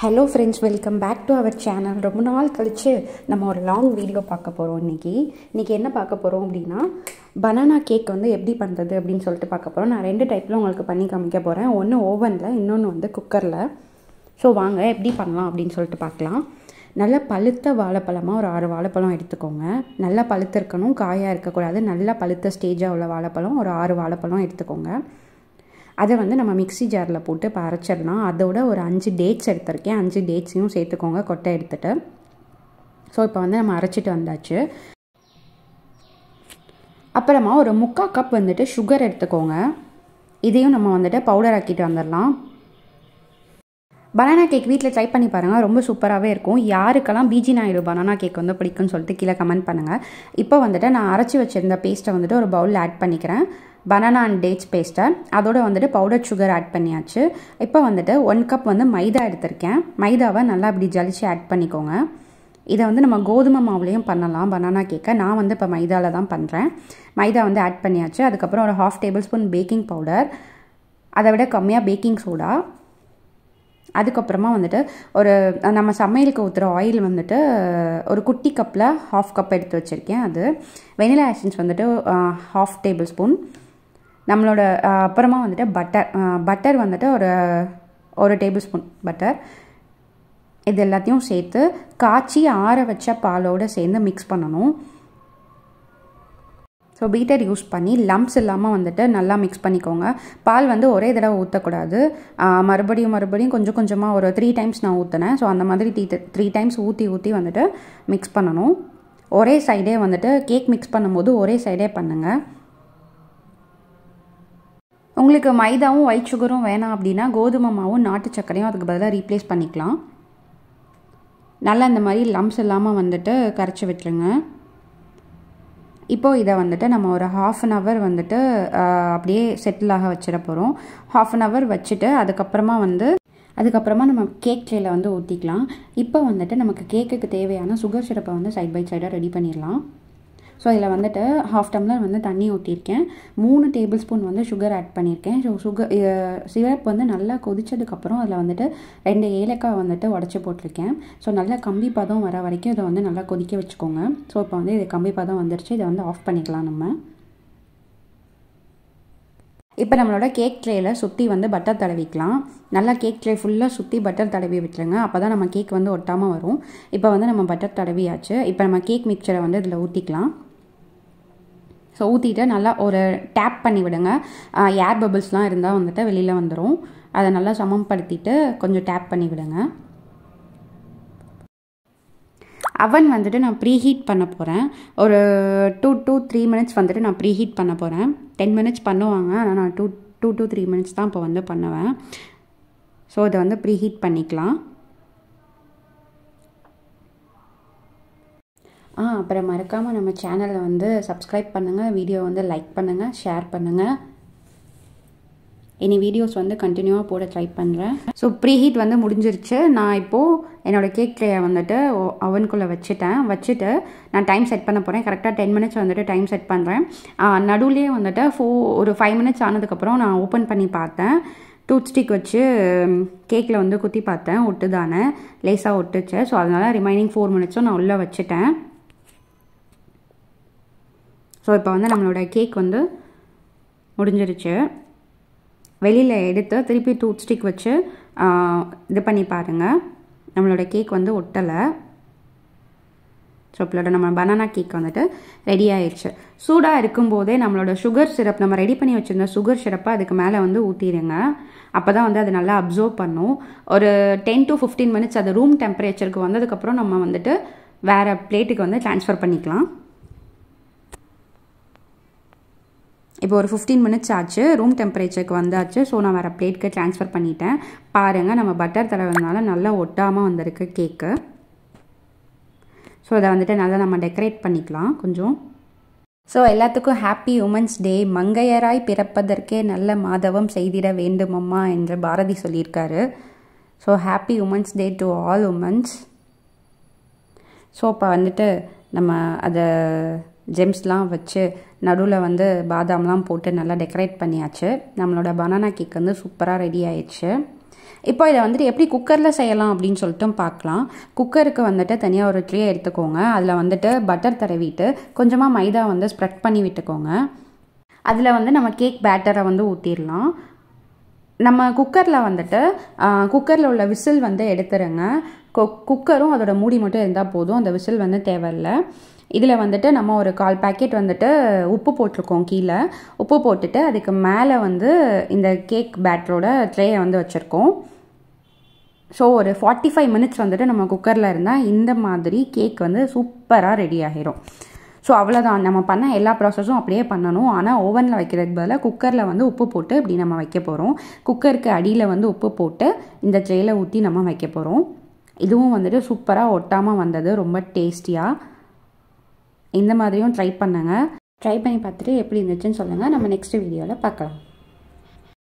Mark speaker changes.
Speaker 1: hello friends welcome back to our channel ரொம்ப நாள் கழித்து நம்ம ஒரு லாங் வீடியோ பார்க்க போகிறோம் இன்றைக்கி இன்றைக்கி என்ன பார்க்க போகிறோம் அப்படின்னா பனானா கேக் வந்து எப்படி பண்ணுறது அப்படின்னு சொல்லிட்டு பார்க்க போகிறோம் நான் ரெண்டு டைப்பில் உங்களுக்கு பண்ணி காமிக்க போகிறேன் ஒன்று ஓவனில் இன்னொன்று வந்து குக்கரில் ஸோ வாங்க எப்படி பண்ணலாம் அப்படின்னு சொல்லிட்டு பார்க்கலாம் நல்லா பழுத்த வாழைப்பழமாக ஒரு ஆறு வாழைப்பழம் எடுத்துக்கோங்க நல்லா பழுத்து இருக்கணும் காயாக இருக்கக்கூடாது நல்லா பழுத்த ஸ்டேஜாக உள்ள வாழைப்பழம் ஒரு ஆறு வாழைப்பழம் எடுத்துக்கோங்க அதை வந்து நம்ம மிக்சி ஜாரில் போட்டு இப்போ அரைச்சிடலாம் அதோட ஒரு அஞ்சு டேட்ஸ் எடுத்திருக்கேன் அஞ்சு டேட்ஸையும் சேர்த்துக்கோங்க கொட்டை எடுத்துகிட்டு ஸோ இப்போ வந்து நம்ம அரைச்சிட்டு வந்தாச்சு அப்புறமா ஒரு முக்கால் கப் வந்துட்டு சுகர் எடுத்துக்கோங்க இதையும் நம்ம வந்துட்டு பவுடர் ஆக்கிட்டு வந்துடலாம் பனானா கேக் வீட்டில் ட்ரை பண்ணி பாருங்கள் ரொம்ப சூப்பராகவே இருக்கும் யாருக்கெல்லாம் பிஜி நாயுடு பனானா கேக் வந்து பிடிக்கும்னு சொல்லிட்டு கீழே கமெண்ட் பண்ணுங்கள் இப்போ வந்துட்டு நான் அரைச்சி வச்சுருந்த பேஸ்ட்டை வந்துட்டு ஒரு பவுலில் ஆட் பண்ணிக்கிறேன் பனானா அண்ட் டேட்ஸ் பேஸ்ட்டை அதோடு வந்துட்டு பவுடர் சுகர் ஆட் பண்ணியாச்சு இப்போ வந்துட்டு ஒன் கப் வந்து மைதா எடுத்திருக்கேன் மைதாவை நல்லா இப்படி ஜலிச்சு ஆட் பண்ணிக்கோங்க இதை வந்து நம்ம கோதுமை மாவுலேயும் பண்ணலாம் பனானா கேக்கை நான் வந்து இப்போ மைதாவில் தான் பண்ணுறேன் மைதா வந்து ஆட் பண்ணியாச்சு அதுக்கப்புறம் ஒரு half tablespoon baking powder அதை விட கம்மியாக பேக்கிங் சோடா அதுக்கப்புறமா வந்துட்டு ஒரு நம்ம சமையலுக்கு ஊற்றுற ஆயில் வந்துட்டு ஒரு குட்டி கப்பில் ஹாஃப் கப் எடுத்து வச்சுருக்கேன் அது வெனிலா ஆசன்ஸ் வந்துட்டு ஹாஃப் டேபிள் ஸ்பூன் நம்மளோட அப்புறமா வந்துட்டு பட்டர் பட்டர் வந்துட்டு ஒரு ஒரு டேபிள் ஸ்பூன் பட்டர் இது எல்லாத்தையும் சேர்த்து காய்ச்சி ஆற வச்ச பாலோடு சேர்ந்து மிக்ஸ் பண்ணணும் ஸோ பீட்டர் யூஸ் பண்ணி லம்ப்ஸ் இல்லாமல் வந்துட்டு நல்லா மிக்ஸ் பண்ணிக்கோங்க பால் வந்து ஒரே தடவை ஊற்றக்கூடாது மறுபடியும் மறுபடியும் கொஞ்சம் கொஞ்சமாக ஒரு த்ரீ டைம்ஸ் நான் ஊற்றினேன் ஸோ அந்த மாதிரி த்ரீ த்ரீ டைம்ஸ் ஊற்றி ஊற்றி வந்துட்டு மிக்ஸ் பண்ணணும் ஒரே சைடே வந்துட்டு கேக் மிக்ஸ் பண்ணும்போது ஒரே சைடே பண்ணுங்கள் உங்களுக்கு மைதாவும் ஒயிட் சுகரும் வேணாம் அப்படின்னா கோதுமை மாவும் நாட்டு சர்க்கரையும் அதுக்கு பதிலாக ரீப்ளேஸ் பண்ணிக்கலாம் நல்லா இந்த மாதிரி லம்ஸ் இல்லாமல் வந்துட்டு கரைச்சி விட்டுருங்க இப்போது இதை வந்துட்டு நம்ம ஒரு ஹாஃப் அன் ஹவர் வந்துட்டு அப்படியே செட்டில் ஆக வச்சிட போகிறோம் ஹாஃப் அன் ஹவர் வச்சுட்டு அதுக்கப்புறமா வந்து அதுக்கப்புறமா நம்ம கேக் ட்ரேல வந்து ஊற்றிக்கலாம் இப்போ வந்துட்டு நமக்கு கேக்குக்கு தேவையான சுகர் சிரப்பை வந்து சைட் பை சைடாக ரெடி பண்ணிடலாம் ஸோ இதில் வந்துட்டு ஹாஃப் டம்ளர் வந்து தண்ணி ஊற்றிருக்கேன் மூணு டேபிள் ஸ்பூன் வந்து சுகர் ஆட் பண்ணியிருக்கேன் ஸோ சுகர் சிரப் வந்து நல்லா கொதிச்சதுக்கப்புறம் அதில் வந்துட்டு ரெண்டு ஏலக்காய் வந்துட்டு உடச்சி போட்டிருக்கேன் ஸோ நல்லா கம்பி பதம் வர வரைக்கும் இதை வந்து நல்லா கொதிக்க வச்சுக்கோங்க ஸோ இப்போ வந்து இது கம்பி பதம் வந்துருச்சு இதை வந்து ஆஃப் பண்ணிக்கலாம் நம்ம இப்போ நம்மளோட கேக் ட்ரேயில் சுற்றி வந்து பட்டர் தடவிக்கலாம் நல்லா கேக் ட்ரே ஃபுல்லாக சுற்றி பட்டர் தடவி விட்டுருங்க அப்போ தான் நம்ம கேக் வந்து ஒட்டாமல் வரும் இப்போ வந்து நம்ம பட்டர் தடவியாச்சு இப்போ நம்ம கேக் மிக்சரை வந்து இதில் ஊற்றிக்கலாம் ஸோ ஊற்றிட்டு நல்லா ஒரு டேப் பண்ணி விடுங்க ஏர் பபிள்ஸ்லாம் இருந்தால் வந்துட்டு வெளியில் வந்துடும் அதை நல்லா சமம்படுத்திட்டு கொஞ்சம் டேப் பண்ணி விடுங்க அவன் வந்துட்டு நான் ப்ரீ ஹீட் பண்ண போகிறேன் ஒரு டூ டூ த்ரீ மினிட்ஸ் வந்துட்டு நான் ப்ரீ ஹீட் பண்ண போகிறேன் டென் மினிட்ஸ் பண்ணுவாங்க ஆனால் நான் two two two three minutes தான் இப்போ வந்து பண்ணுவேன் ஸோ இதை வந்து ப்ரீ ஹீட் பண்ணிக்கலாம் ஆ அப்புறம் மறக்காமல் நம்ம சேனலை வந்து சப்ஸ்கிரைப் பண்ணுங்கள் வீடியோ வந்து லைக் பண்ணுங்கள் ஷேர் பண்ணுங்கள் இனி வீடியோஸ் வந்து கண்டினியூவாக போட ட்ரை பண்ணுறேன் ஸோ ப்ரீ ஹீட் வந்து முடிஞ்சிருச்சு நான் இப்போது என்னோடய கேக் ட்ரேயை வந்துட்டு அவனுக்குள்ளே வச்சுட்டேன் வச்சுட்டு நான் டைம் செட் பண்ண போகிறேன் கரெக்டாக டென் மினிட்ஸ் வந்துட்டு டைம் செட் பண்ணுறேன் நடுவுலேயே வந்துட்டு ஃபோ ஒரு ஃபைவ் மினிட்ஸ் ஆனதுக்கப்புறம் நான் ஓப்பன் பண்ணி பார்த்தேன் டூத் ஸ்டிக் வச்சு கேக்கில் வந்து குத்தி பார்த்தேன் ஒட்டு தானே லேஸாக ஒட்டுச்சு ஸோ அதனால் ரிமைனிங் ஃபோர் மினிட்ஸும் நான் உள்ளே வச்சுட்டேன் ஸோ இப்போ வந்து நம்மளோட கேக் வந்து முடிஞ்சிருச்சு வெளியில் எடுத்து திருப்பி டூத் ஸ்டிக் வச்சு இது பண்ணி பாருங்கள் நம்மளோட கேக் வந்து ஒட்டலை ஸோ இப்போ நம்ம பனானா கேக் வந்துட்டு ரெடி ஆயிடுச்சு சூடாக இருக்கும்போதே நம்மளோட சுகர் சிரப் நம்ம ரெடி பண்ணி வச்சுருந்த சுகர் சிரப்பை அதுக்கு மேலே வந்து ஊற்றிடுங்க அப்போ தான் வந்து அது நல்லா அப்சர்வ் பண்ணும் ஒரு டென் டு ஃபிஃப்டீன் மினிட்ஸ் அது ரூம் டெம்பரேச்சருக்கு வந்ததுக்கப்புறம் நம்ம வந்துட்டு வேறு பிளேட்டுக்கு வந்து ட்ரான்ஸ்ஃபர் பண்ணிக்கலாம் இப்போ ஒரு ஃபிஃப்டீன் மினிட்ஸ் ஆச்சு ரூம் டெம்பரேச்சருக்கு வந்தாச்சு ஸோ நான் வேறு பிளேட்க்கு ட்ரான்ஸ்ஃபர் பண்ணிட்டேன் பாருங்கள் நம்ம பட்டர் தடவினால நல்லா ஒட்டாமல் வந்திருக்கு கேக்கு ஸோ அதை வந்துட்டு நல்லா நம்ம டெக்கரேட் பண்ணிக்கலாம் கொஞ்சம் ஸோ எல்லாத்துக்கும் ஹாப்பி உமன்ஸ் டே மங்கையராய் பிறப்பதற்கே நல்ல மாதவம் செய்திட வேண்டுமம்மா என்று பாரதி சொல்லியிருக்காரு so happy women's day to all women's so இப்போ வந்துட்டு நம்ம அதை ஜெம்ஸ்லாம் வச்சு நடுவில் வந்து பாதாம்லாம் போட்டு நல்லா டெக்கரேட் பண்ணியாச்சு நம்மளோட பனானா கேக் வந்து சூப்பராக ரெடி ஆயிடுச்சு இப்போ இதை வந்துட்டு எப்படி குக்கரில் செய்யலாம் அப்படின்னு சொல்லிட்டு பார்க்கலாம் குக்கருக்கு வந்துட்டு தனியாக ஒரு ட்ரீயை எடுத்துக்கோங்க அதில் வந்துட்டு பட்டர் தடவிட்டு கொஞ்சமாக மைதா வந்து ஸ்ப்ரெட் பண்ணி விட்டுக்கோங்க அதில் வந்து நம்ம கேக் பேட்டரை வந்து ஊற்றிடலாம் நம்ம குக்கரில் வந்துட்டு குக்கரில் உள்ள விசில் வந்து எடுத்துருங்க குக்கரும் அதோட மூடி மட்டும் இருந்தால் போதும் அந்த விசில் வந்து தேவையில்லை இதில் வந்துட்டு நம்ம ஒரு கால் பேக்கெட் வந்துட்டு உப்பு போட்டிருக்கோம் கீழே உப்பு போட்டுட்டு அதுக்கு மேலே வந்து இந்த கேக் பேட்டரோட ட்ரேயை வந்து வச்சுருக்கோம் ஸோ ஒரு ஃபார்ட்டி ஃபைவ் மினிட்ஸ் வந்துட்டு நம்ம குக்கரில் இருந்தால் இந்த மாதிரி கேக் வந்து சூப்பராக ரெடி ஆகிரும் ஸோ அவ்வளோதான் நம்ம பண்ண எல்லா ப்ராசஸும் அப்படியே பண்ணணும் ஆனால் ஓவனில் வைக்கிறதுக்கு பதிலாக குக்கரில் வந்து உப்பு போட்டு இப்படி நம்ம வைக்க போகிறோம் குக்கருக்கு அடியில் வந்து உப்பு போட்டு இந்த ட்ரேயில் ஊற்றி நம்ம வைக்க போகிறோம் இதுவும் வந்துட்டு சூப்பராக ஒட்டாமல் வந்தது ரொம்ப டேஸ்டியாக இந்த மாதிரியும் ட்ரை பண்ணுங்கள் ட்ரை பண்ணி பார்த்துட்டு எப்படி இருந்துச்சுன்னு சொல்லுங்கள் நம்ம நெக்ஸ்ட் வீடியோவில் பார்க்கலாம்